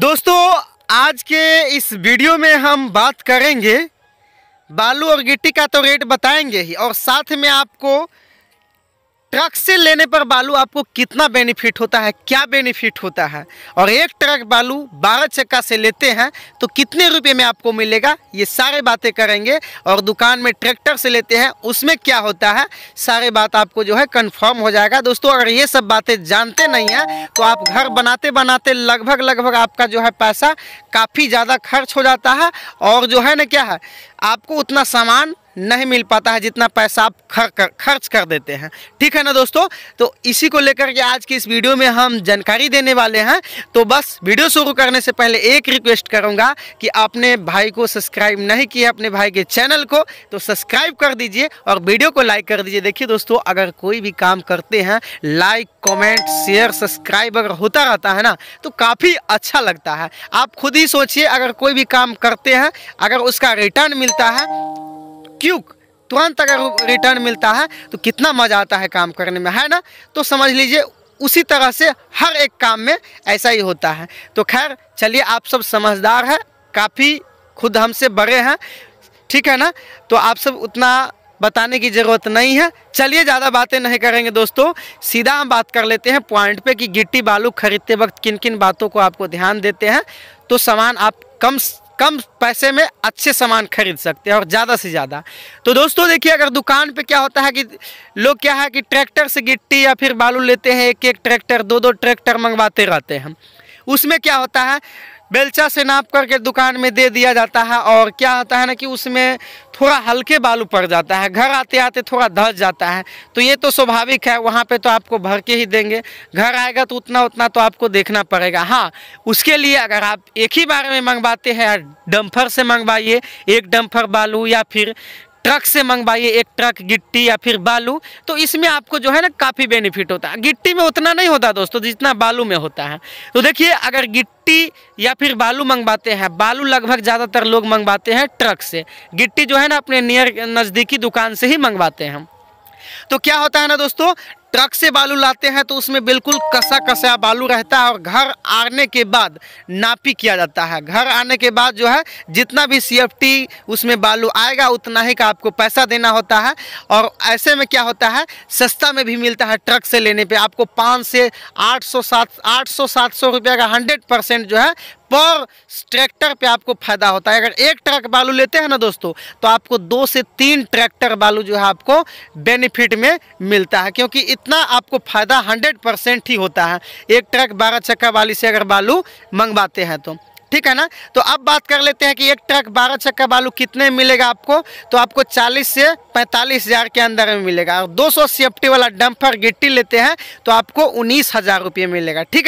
दोस्तों आज के इस वीडियो में हम बात करेंगे बालू और गिट्टी का तो रेट बताएंगे ही और साथ में आपको ट्रक से लेने पर बालू आपको कितना बेनिफिट होता है क्या बेनिफिट होता है और एक ट्रक बालू बारह चक्का से लेते हैं तो कितने रुपए में आपको मिलेगा ये सारे बातें करेंगे और दुकान में ट्रैक्टर से लेते हैं उसमें क्या होता है सारे बात आपको जो है कंफर्म हो जाएगा दोस्तों अगर ये सब बातें जानते नहीं हैं तो आप घर बनाते बनाते लगभग लगभग आपका जो है पैसा काफ़ी ज़्यादा खर्च हो जाता है और जो है ना क्या है आपको उतना सामान नहीं मिल पाता है जितना पैसा आप खर कर, खर्च कर देते हैं ठीक है ना दोस्तों तो इसी को लेकर के आज की इस वीडियो में हम जानकारी देने वाले हैं तो बस वीडियो शुरू करने से पहले एक रिक्वेस्ट करूँगा कि आपने भाई को सब्सक्राइब नहीं किया अपने भाई के चैनल को तो सब्सक्राइब कर दीजिए और वीडियो को लाइक कर दीजिए देखिए दोस्तों अगर कोई भी काम करते हैं लाइक कॉमेंट शेयर सब्सक्राइब अगर होता रहता है ना तो काफ़ी अच्छा लगता है आप खुद ही सोचिए अगर कोई भी काम करते हैं अगर उसका रिटर्न मिलता है क्यूक तुरंत अगर रिटर्न मिलता है तो कितना मज़ा आता है काम करने में है ना तो समझ लीजिए उसी तरह से हर एक काम में ऐसा ही होता है तो खैर चलिए आप सब समझदार हैं काफ़ी खुद हमसे बड़े हैं ठीक है ना तो आप सब उतना बताने की ज़रूरत नहीं है चलिए ज़्यादा बातें नहीं करेंगे दोस्तों सीधा हम बात कर लेते हैं पॉइंट पे कि गिट्टी बालू खरीदते वक्त किन किन बातों को आपको ध्यान देते हैं तो सामान आप कम कम पैसे में अच्छे सामान खरीद सकते हैं और ज़्यादा से ज़्यादा तो दोस्तों देखिए अगर दुकान पे क्या होता है कि लोग क्या है कि ट्रैक्टर से गिट्टी या फिर बालू लेते हैं एक एक ट्रैक्टर दो दो ट्रैक्टर मंगवाते रहते हैं उसमें क्या होता है बेलचा से नाप करके दुकान में दे दिया जाता है और क्या होता है ना कि उसमें थोड़ा हल्के बालू पड़ जाता है घर आते आते थोड़ा धस जाता है तो ये तो स्वाभाविक है वहाँ पे तो आपको भर के ही देंगे घर आएगा तो उतना उतना तो आपको देखना पड़ेगा हाँ उसके लिए अगर आप एक ही बार में मंगवाते हैं डम्फर से मंगवाइए एक डम्फर बालू या फिर ट्रक से मंगवाइए एक ट्रक गिट्टी या फिर बालू तो इसमें आपको जो है ना काफ़ी बेनिफिट होता है गिट्टी में उतना नहीं होता दोस्तों जितना बालू में होता है तो देखिए अगर गिट्टी या फिर बालू मंगवाते हैं बालू लगभग ज़्यादातर लोग मंगवाते हैं ट्रक से गिट्टी जो है ना अपने नियर नज़दीकी दुकान से ही मंगवाते हैं तो क्या होता है ना दोस्तों ट्रक से बालू लाते हैं तो उसमें बिल्कुल कसा कसा बालू रहता है और घर आने के बाद नापी किया जाता है घर आने के बाद जो है जितना भी सी उसमें बालू आएगा उतना ही का आपको पैसा देना होता है और ऐसे में क्या होता है सस्ता में भी मिलता है ट्रक से लेने पे आपको पाँच से आठ सौ सात आठ सौ सात सौ रुपये का हंड्रेड परसेंट जो है पर ट्रैक्टर पे आपको फ़ायदा होता है अगर एक ट्रक बालू लेते हैं ना दोस्तों तो आपको दो से तीन ट्रैक्टर बालू जो है आपको बेनिफिट में मिलता है क्योंकि इतना आपको फ़ायदा हंड्रेड परसेंट ही होता है एक ट्रक बारह चक्का वाली से अगर बालू मंगवाते हैं तो ठीक है ना तो अब बात कर लेते हैं कि एक ट्रक बारह चक्का बालू कितने मिलेगा आपको तो आपको 40 से पैंतालीस हज़ार के अंदर में मिलेगा और 200 सेफ्टी वाला डंपर गिट्टी लेते हैं तो आपको उन्नीस हज़ार रुपये मिलेगा ठीक है